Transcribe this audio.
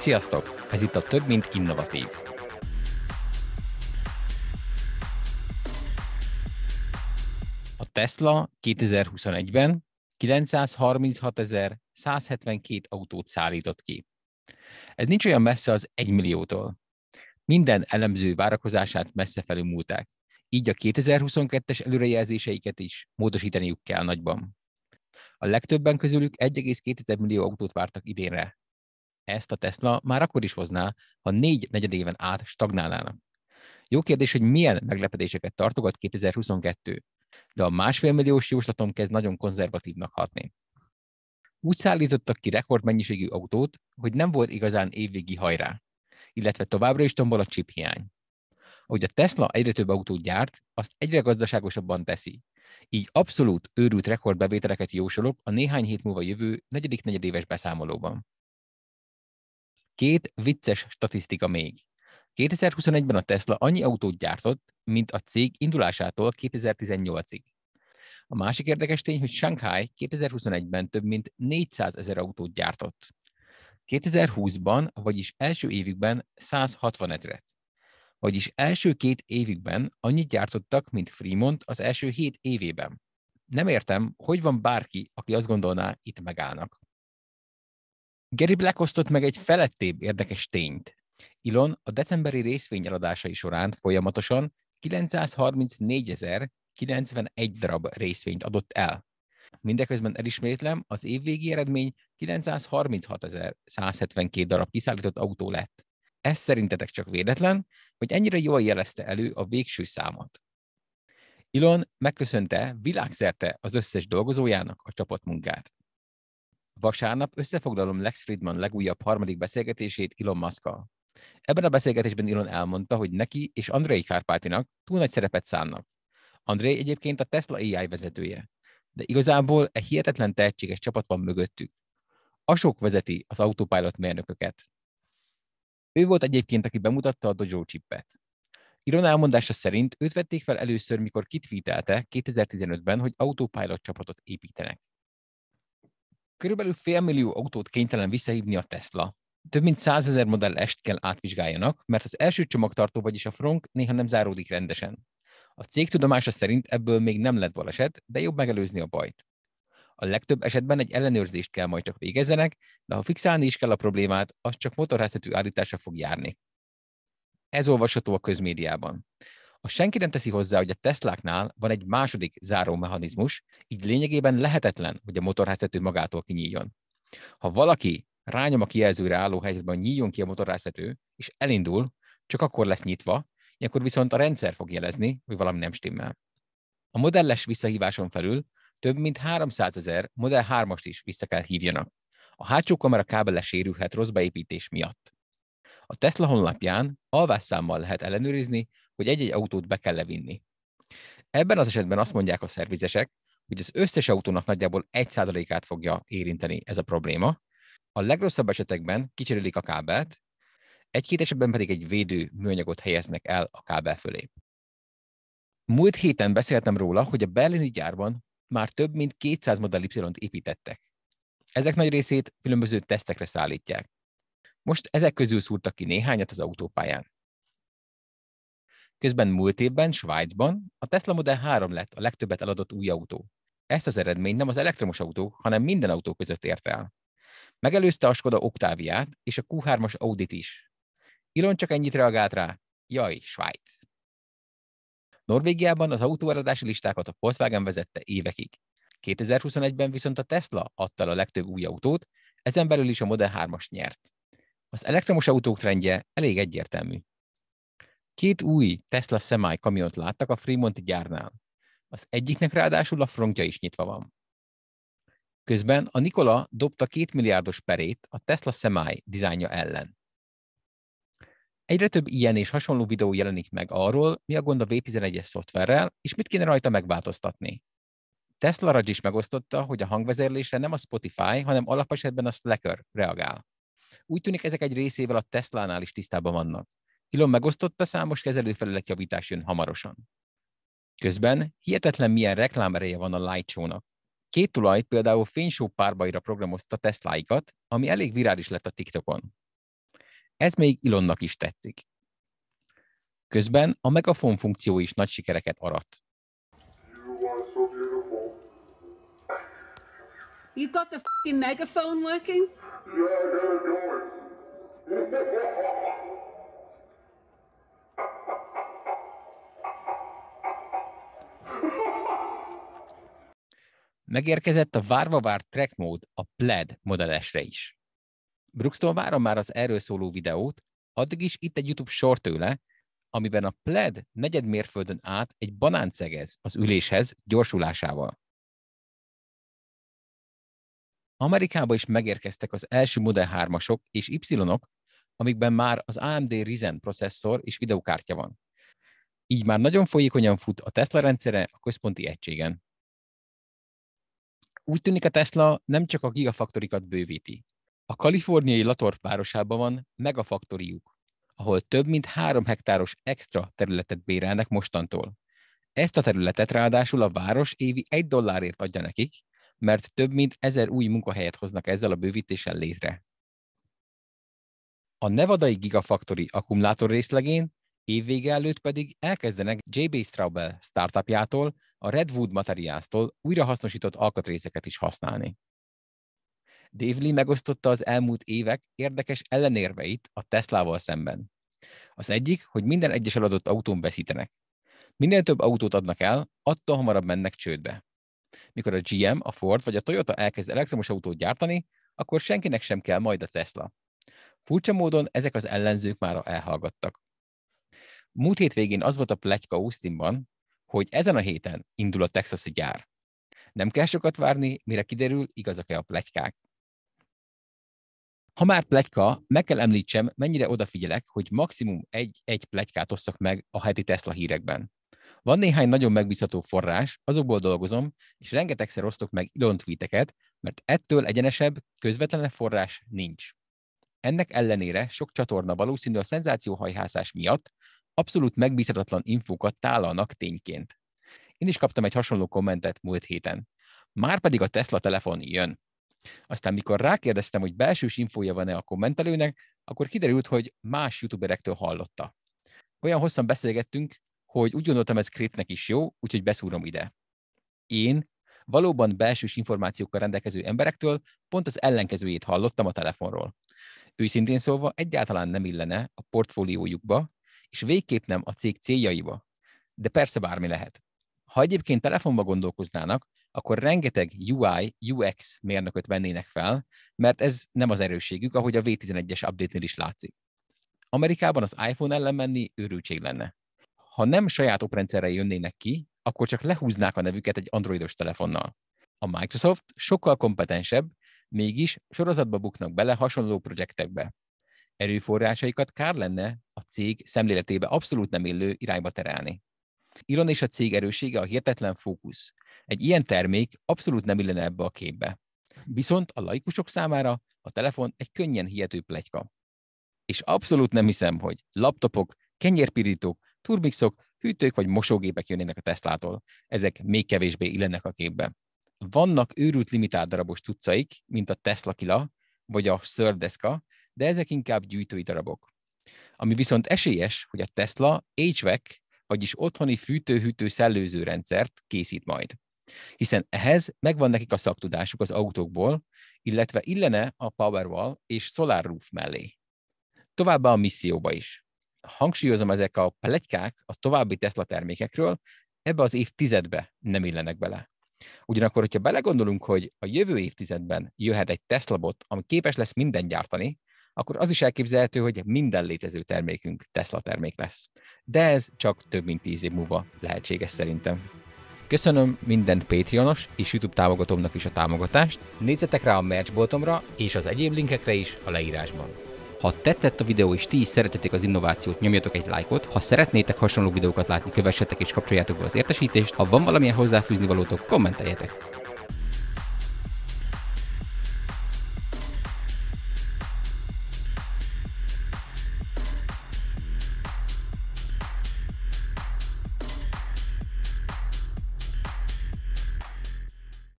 Sziasztok! Ez itt a Több Mint Innovatív. A Tesla 2021-ben 936.172 autót szállított ki. Ez nincs olyan messze az 1 milliótól. Minden elemző várakozását messze felülmúlták, így a 2022-es előrejelzéseiket is módosítaniuk kell nagyban. A legtöbben közülük 1,2 millió autót vártak idénre, ezt a Tesla már akkor is hozná, ha négy negyed éven át stagnálnának. Jó kérdés, hogy milyen meglepetéseket tartogat 2022, de a másfél milliós jóslatom kezd nagyon konzervatívnak hatni. Úgy szállítottak ki rekordmennyiségű autót, hogy nem volt igazán évvégi hajrá, illetve továbbra is tombol a chip hiány. Ahogy a Tesla egyre több autót gyárt, azt egyre gazdaságosabban teszi. Így abszolút őrült rekordbevételeket jósolok a néhány hét múlva jövő negyedik negyedéves beszámolóban. Két vicces statisztika még. 2021-ben a Tesla annyi autót gyártott, mint a cég indulásától 2018-ig. A másik érdekes tény, hogy Shanghai 2021-ben több mint 400 ezer autót gyártott. 2020-ban, vagyis első évükben 160 ezeret. Vagyis első két évükben annyit gyártottak, mint Fremont az első hét évében. Nem értem, hogy van bárki, aki azt gondolná, itt megállnak. Gary Black osztott meg egy felettébb érdekes tényt. ilon a decemberi részvény eladása során folyamatosan 934.091 darab részvényt adott el. Mindeközben elismétlem, az évvégi eredmény 936.172 darab kiszállított autó lett. Ez szerintetek csak véletlen, hogy ennyire jól jelezte elő a végső számot. Elon megköszönte világszerte az összes dolgozójának a csapatmunkát. Vasárnap összefoglalom Lex Friedman legújabb harmadik beszélgetését Elon musk Ebben a beszélgetésben Elon elmondta, hogy neki és Andrei Kárpátinak túl nagy szerepet szánnak. Andrei egyébként a Tesla AI vezetője, de igazából egy hihetetlen tehetséges csapat van mögöttük. Asok vezeti az autopilot mérnököket. Ő volt egyébként, aki bemutatta a Dojo chipet. Iron elmondása szerint őt vették fel először, mikor kitvítelte 2015-ben, hogy autopilot csapatot építenek. Körülbelül félmillió autót kénytelen visszahívni a Tesla. Több mint 100 ezer modell est kell átvizsgáljanak, mert az első csomagtartó, vagyis a frunk néha nem záródik rendesen. A cég tudomása szerint ebből még nem lett baleset, de jobb megelőzni a bajt. A legtöbb esetben egy ellenőrzést kell majd csak végezzenek, de ha fixálni is kell a problémát, az csak motorháztető állítása fog járni. Ez olvasható a közmédiában. Azt senki nem teszi hozzá, hogy a Tesláknál van egy második záró mechanizmus. így lényegében lehetetlen, hogy a motorháztető magától kinyíljon. Ha valaki rányom a kijelzőre álló helyzetben, nyíljon ki a motorháztető, és elindul, csak akkor lesz nyitva, akkor viszont a rendszer fog jelezni, hogy valami nem stimmel. A modelles visszahíváson felül több mint 300 ezer Model 3-ast is vissza kell hívjanak. A hátsó kamera kábele sérülhet rossz beépítés miatt. A Tesla honlapján alvásszámmal lehet ellenőrizni, hogy egy-egy autót be kell levinni. Ebben az esetben azt mondják a szervizesek, hogy az összes autónak nagyjából 1%-át fogja érinteni ez a probléma. A legrosszabb esetekben kicserélik a kábelt, egy-két esetben pedig egy védő műanyagot helyeznek el a kábel fölé. Múlt héten beszéltem róla, hogy a berlini gyárban már több mint 200 modell y építettek. Ezek nagy részét különböző tesztekre szállítják. Most ezek közül szúrtak ki néhányat az autópályán. Közben múlt évben Svájcban a Tesla Model 3 lett a legtöbbet eladott új autó. Ezt az eredményt nem az elektromos autók, hanem minden autó között ért el. Megelőzte a Skoda Octaviát és a Q3-as Audit is. Elon csak ennyit reagált rá. Jaj, Svájc! Norvégiában az autóeladási listákat a Volkswagen vezette évekig. 2021-ben viszont a Tesla adta a legtöbb új autót, ezen belül is a Model 3-as nyert. Az elektromos autók trendje elég egyértelmű. Két új Tesla Semi kamiont láttak a Fremonti gyárnál. Az egyiknek ráadásul a frontja is nyitva van. Közben a Nikola dobta két milliárdos perét a Tesla Semi dizájnja ellen. Egyre több ilyen és hasonló videó jelenik meg arról, mi a gond a V11-es szoftverrel, és mit kéne rajta megváltoztatni. Tesla Raj is megosztotta, hogy a hangvezérlésre nem a Spotify, hanem alapesetben a Slacker reagál. Úgy tűnik, ezek egy részével a Tesla-nál is tisztában vannak. Elon megosztotta, számos kezelőfelület javítás jön hamarosan. Közben hihetetlen milyen reklámereje van a Light Show-nak. Két tulaj például fénysó párbajra programozta Tesláikat, ami elég virális lett a TikTokon. Ez még Ilonnak is tetszik. Közben a megafon funkció is nagy sikereket arat. You got the f***ing megaphone working? Yeah, I got it going. Megérkezett a várva várt track mode a Plaid modellesre is. Brookstone várom már az erről szóló videót, addig is itt egy YouTube short tőle, amiben a pled negyed mérföldön át egy banánt szegez az üléshez gyorsulásával. Amerikába is megérkeztek az első Model 3-asok és Y-ok, amikben már az AMD Ryzen processzor és videokártya van. Így már nagyon folyékonyan fut a Tesla rendszere a központi egységen. Úgy tűnik a Tesla nem csak a gigafaktorikat bővíti. A kaliforniai Latorp városában van megafaktoriuk, ahol több mint három hektáros extra területet bérelnek mostantól. Ezt a területet ráadásul a város évi egy dollárért adja nekik, mert több mint ezer új munkahelyet hoznak ezzel a bővítéssel létre. A Nevadai gigafaktori akkumulátor részlegén évvége előtt pedig elkezdenek JB Straubel startupjától a Redwood materiáztól újrahasznosított alkatrészeket is használni. Dave Lee megosztotta az elmúlt évek érdekes ellenérveit a Teslával szemben. Az egyik, hogy minden egyes eladott autón veszítenek. Minél több autót adnak el, attól hamarabb mennek csődbe. Mikor a GM, a Ford vagy a Toyota elkezd elektromos autót gyártani, akkor senkinek sem kell majd a Tesla. Furcsa módon ezek az ellenzők már elhallgattak. Múlt hétvégén az volt a pletyka Austinban, hogy ezen a héten indul a texasi gyár. Nem kell sokat várni, mire kiderül, igazak-e a plegykák. Ha már plegyka, meg kell említsem, mennyire odafigyelek, hogy maximum egy-egy plegykát osszak meg a heti Tesla hírekben. Van néhány nagyon megbízható forrás, azokból dolgozom, és rengetegszer osztok meg Elon tweeteket, mert ettől egyenesebb, közvetlenebb forrás nincs. Ennek ellenére sok csatorna valószínű a szenzációhajhászás miatt abszolút megbízhatatlan infókat tálalnak tényként. Én is kaptam egy hasonló kommentet múlt héten. Már pedig a Tesla telefon jön. Aztán mikor rákérdeztem, hogy belsős infója van-e a kommentelőnek, akkor kiderült, hogy más youtuberektől hallotta. Olyan hosszan beszélgettünk, hogy úgy gondoltam, ez kripnek is jó, úgyhogy beszúrom ide. Én valóban belsős információkkal rendelkező emberektől pont az ellenkezőjét hallottam a telefonról. Őszintén szólva egyáltalán nem illene a portfóliójukba, és végképp nem a cég céljaiba. De persze bármi lehet. Ha egyébként telefonba gondolkoznának, akkor rengeteg UI, UX mérnököt vennének fel, mert ez nem az erősségük, ahogy a V11-es update-nél is látszik. Amerikában az iPhone ellen menni őrültség lenne. Ha nem saját oprendszerrel jönnének ki, akkor csak lehúznák a nevüket egy androidos telefonnal. A Microsoft sokkal kompetensebb, mégis sorozatba buknak bele hasonló projektekbe erőforrásaikat kár lenne a cég szemléletébe abszolút nem illő irányba terelni. Elon és a cég erősége a hirtetlen fókusz. Egy ilyen termék abszolút nem illene ebbe a képbe. Viszont a laikusok számára a telefon egy könnyen hihető plegyka. És abszolút nem hiszem, hogy laptopok, kenyérpirítók, turmixok, hűtők vagy mosógépek jönnének a Teslától. Ezek még kevésbé illenek a képbe. Vannak őrült limitált darabos tucaik, mint a Tesla kila, vagy a Sördeszka, de ezek inkább gyűjtői darabok. Ami viszont esélyes, hogy a Tesla HVAC, e vagyis otthoni fűtő-hűtő szellőző rendszert készít majd. Hiszen ehhez megvan nekik a szaktudásuk az autókból, illetve illene a Powerwall és Solar Roof mellé. Továbbá a misszióba is. Hangsúlyozom, ezek a pletykák a további Tesla termékekről ebbe az évtizedbe nem illenek bele. Ugyanakkor, hogyha belegondolunk, hogy a jövő évtizedben jöhet egy Tesla bot, ami képes lesz minden gyártani, akkor az is elképzelhető, hogy minden létező termékünk Tesla termék lesz. De ez csak több mint tíz év múlva lehetséges szerintem. Köszönöm minden Patreonos és YouTube támogatómnak is a támogatást, nézzetek rá a merchboltomra és az egyéb linkekre is a leírásban. Ha tetszett a videó és ti is szeretetek az innovációt, nyomjatok egy lájkot, ha szeretnétek hasonló videókat látni, kövessetek és kapcsoljátok be az értesítést, ha van valamilyen hozzáfűzni valótok, kommenteljetek.